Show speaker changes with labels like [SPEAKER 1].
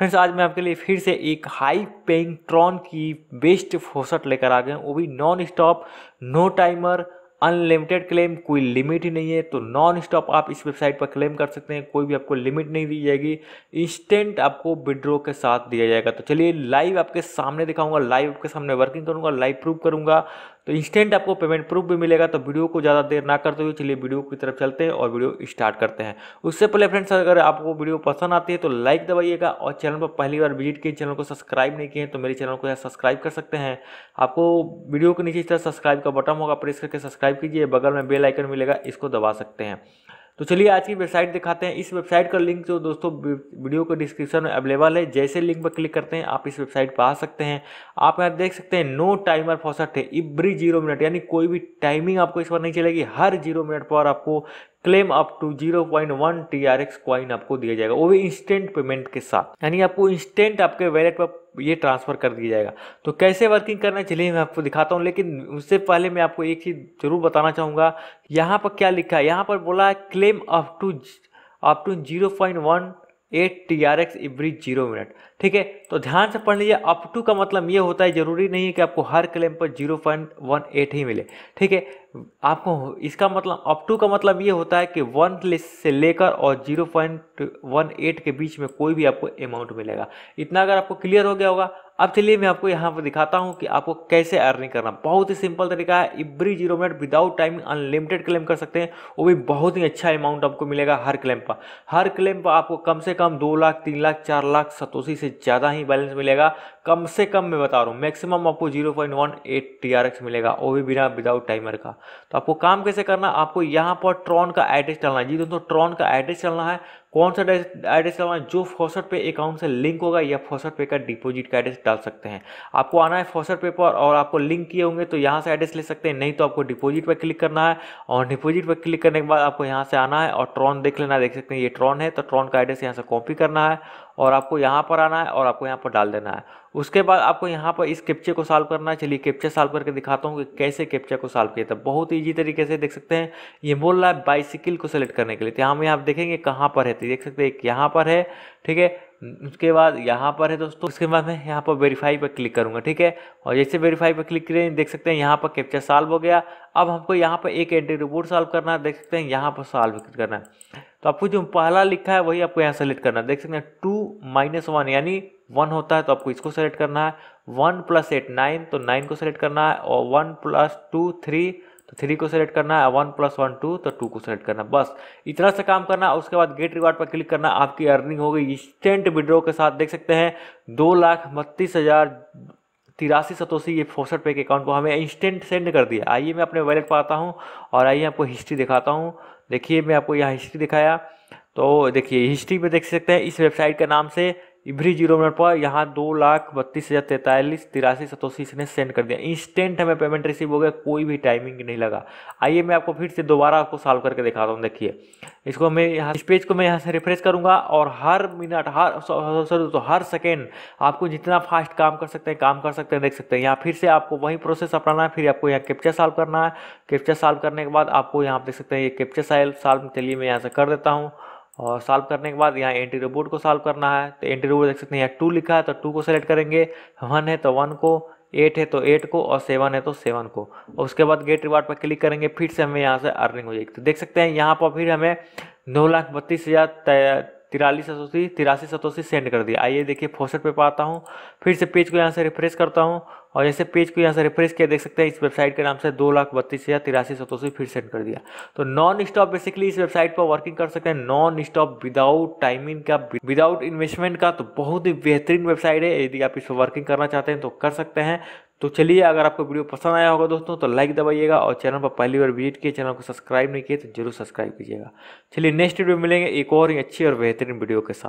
[SPEAKER 1] friends आज मैं आपके लिए फिर से एक हाई पेइंग ट्रॉन की बेस्ट फोसट लेकर आ गए वो भी non stop no timer unlimited claim कोई लिमिट ही नहीं है तो नॉन स्टॉप आप इस वेबसाइट पर क्लेम कर सकते हैं कोई भी आपको लिमिट नहीं दी जाएगी इंस्टेंट आपको विड्रो के साथ दिया जाएगा तो चलिए लाइव आपके सामने दिखाऊंगा लाइव आपके सामने वर्किंग करूंगा लाइव प्रूफ करूंगा तो इंस्टेंट आपको पेमेंट प्रूफ भी मिलेगा तो वीडियो को ज़्यादा देर ना करते हुए चलिए वीडियो की तरफ चलते हैं और वीडियो स्टार्ट करते हैं उससे पहले फ्रेंड्स अगर आपको वीडियो पसंद आती है तो लाइक दबाइएगा और चैनल पर पहली बार विजिट किए चैनल को सब्सक्राइब नहीं किए तो मेरे चैनल को सब्सक्राइब कर सकते हैं आपको वीडियो के नीचे इस तरह सब्सक्राइब का बटन होगा प्रेस करके सब्सक्राइब सब्सक्राइब कीजिए बगल में बेल आइकन मिलेगा इसको दबा सकते हैं तो चलिए आज की वेबसाइट दिखाते हैं इस वेबसाइट का लिंक जो दोस्तों वीडियो के डिस्क्रिप्शन में अवेलेबल है जैसे लिंक पर क्लिक करते हैं आप इस वेबसाइट पर आ सकते हैं आप यहाँ देख सकते हैं नो टाइमर फॉर सट है इवरी जीरो मिनट यानी कोई भी टाइमिंग आपको इस पर नहीं चलेगी हर जीरो मिनट पर आपको claim up to 0.1 point TRX coin आपको दिया जाएगा वो भी इंस्टेंट पेमेंट के साथ यानी आपको इंस्टेंट आपके वैलेट पर ये ट्रांसफर कर दिया जाएगा तो कैसे वर्किंग करना चलिए मैं आपको दिखाता हूँ लेकिन उससे पहले मैं आपको एक चीज़ जरूर बताना चाहूंगा यहाँ पर क्या लिखा है यहाँ पर बोला है claim up to up to zero point one eight T R X every zero minute ठीक है तो ध्यान से पढ़ लीजिए अप टू का मतलब ये होता है जरूरी नहीं है कि आपको हर क्लेम पर जीरो पॉइंट वन एट ही मिले ठीक है आपको इसका मतलब अप टू का मतलब ये होता है कि वन से लेकर और जीरो पॉइंट वन एट के बीच में कोई भी आपको अमाउंट मिलेगा इतना अगर आपको क्लियर हो गया होगा अब चलिए मैं आपको यहाँ पर दिखाता हूँ कि आपको कैसे अर्निंग करना बहुत ही सिंपल तरीका है every zero minute without timing unlimited claim कर सकते हैं वो भी बहुत ही अच्छा अमाउंट आपको मिलेगा हर क्लेम पर हर क्लेम पर आपको कम से कम दो लाख तीन लाख चार लाख सतोसी से ज़्यादा ही बैलेंस मिलेगा कम से कम मैं बता रहा हूँ मैक्सिमम आपको zero point one eight T R X मिलेगा वो भी बिना विदाउट टाइमर का तो आपको काम कैसे करना आपको यहाँ पर ट्रॉन का एड्रेस डालना है जी दोस्तों ट्रॉन का एड्रेस डालना है कौन सा एड्रेस डालना है जो फॉसट पे अकाउंट से लिंक होगा या फॉसट पे का डिपॉजिट का एड्रेस डाल सकते हैं आपको आना है फॉसट पे पर और आपको लिंक किए होंगे तो यहाँ से एड्रेस ले सकते हैं नहीं तो आपको डिपॉजिट पर क्लिक करना है और डिपॉजिट पर क्लिक करने के बाद आपको यहाँ से आना है और ट्रॉन देख लेना देख सकते हैं ये ट्रॉन है तो ट्रॉन का एड्रेस यहाँ से कॉपी करना है और आपको यहाँ पर आना है और आपको यहाँ पर डाल देना है उसके बाद आपको यहाँ पर इस कैप्चे को सॉल्व करना है चलिए कैप्चे सॉल्व करके दिखाता हूँ कि कैसे कैप्चे को सॉल्व किया था बहुत ईजी तरीके से देख सकते हैं ये बोल रहा है बाइसिकल को सेलेक्ट करने के लिए तो हम यहाँ देखेंगे कहाँ पर है तो देख सकते हैं एक यहाँ पर है ठीक है उसके बाद यहाँ पर है दोस्तों उसके बाद मैं यहाँ पर वेरीफाई पर क्लिक करूँगा ठीक है और जैसे वेरीफाई पर क्लिक करें देख सकते हैं यहाँ पर कैप्चर सॉल्व हो गया अब हमको यहाँ पर एक एंट्री रिपोर्ट सॉल्व करना है देख सकते हैं यहाँ पर सॉल्व करना है तो आपको जो पहला लिखा है वही आपको यहाँ सेलेक्ट करना है देख सकते हैं टू माइनस वन यानी वन होता है तो आपको इसको सेलेक्ट करना है वन प्लस एट नाइन तो नाइन को सेलेक्ट करना है और वन प्लस टू थ्री तो थ्री को सेलेक्ट करना है वन प्लस वन टू तो टू को सेलेक्ट करना बस इतना सा काम करना उसके बाद गेट रिवार्ड पर क्लिक करना आपकी अर्निंग होगी इंस्टेंट विड्रो के साथ देख सकते हैं दो लाख बत्तीस हज़ार तिरासी सतोसी ये फोसठ पे के अकाउंट को हमें इंस्टेंट सेंड कर दिया आइए मैं अपने वैलेट पर आता हूँ और आइए आपको हिस्ट्री दिखाता हूँ देखिए मैं आपको यहाँ हिस्ट्री दिखाया तो देखिए हिस्ट्री में देख सकते हैं इस वेबसाइट के नाम से इभरी जीरो मिनट पर यहाँ दो लाख बत्तीस हज़ार तैंतालीस तिरासी सतोसी इसने सेंड कर दिया इंस्टेंट हमें पेमेंट रिसीव हो गया कोई भी टाइमिंग नहीं लगा आइए मैं आपको फिर से दोबारा आपको सॉल्व करके दिखाता हूँ देखिए इसको मैं यहाँ इस पेज को मैं यहाँ से रिफ्रेश करूँगा और हर मिनट हर सर तो हर सेकेंड आपको जितना फास्ट काम कर सकते हैं काम कर सकते हैं देख सकते हैं यहाँ फिर से आपको वही प्रोसेस अपनाना है फिर आपको यहाँ कैप्चर सॉल्व करना है कैप्चर सॉल्व करने के बाद आपको यहाँ देख सकते हैं ये साइल सॉल्व सॉल्व चलिए मैं यहाँ से कर देता हूँ और सॉल्व करने के बाद यहाँ एंटी रिबोर्ट को सॉल्व करना है तो एंटी रोबोट देख सकते हैं यहाँ टू लिखा है तो टू को सेलेक्ट करेंगे वन है तो वन को एट है तो एट को और सेवन है तो सेवन को और उसके बाद गेट रिवार्ड पर क्लिक करेंगे फिर से हमें यहाँ से अर्निंग हो जाएगी तो देख सकते हैं यहाँ पर फिर हमें नौ लाख बत्तीस हज़ार तिरालीस सतोसी तिरासी सतोसी सेंड कर दिया आइए देखिए फोसेट पे पाता हूँ फिर से पेज को यहाँ से रिफ्रेश करता हूँ और जैसे पेज को यहाँ से रिफ्रेश किया देख सकते हैं इस वेबसाइट के नाम से दो लाख बत्तीस हज़ार तिरासी सतोसी फिर सेंड कर दिया तो नॉन स्टॉप बेसिकली इस वेबसाइट पर वर्किंग कर सकते हैं नॉन स्टॉप विदाउट टाइमिंग का विदाउट इन्वेस्टमेंट का तो बहुत ही बेहतरीन वेबसाइट है यदि आप इस पर वर्किंग करना चाहते हैं तो कर सकते हैं तो चलिए अगर आपको वीडियो पसंद आया होगा दोस्तों तो लाइक दबाइएगा और चैनल पर पहली बार विजिट किए चैनल को सब्सक्राइब नहीं किए तो जरूर सब्सक्राइब कीजिएगा चलिए नेक्स्ट वीडियो मिलेंगे एक और ही अच्छी और बेहतरीन वीडियो के साथ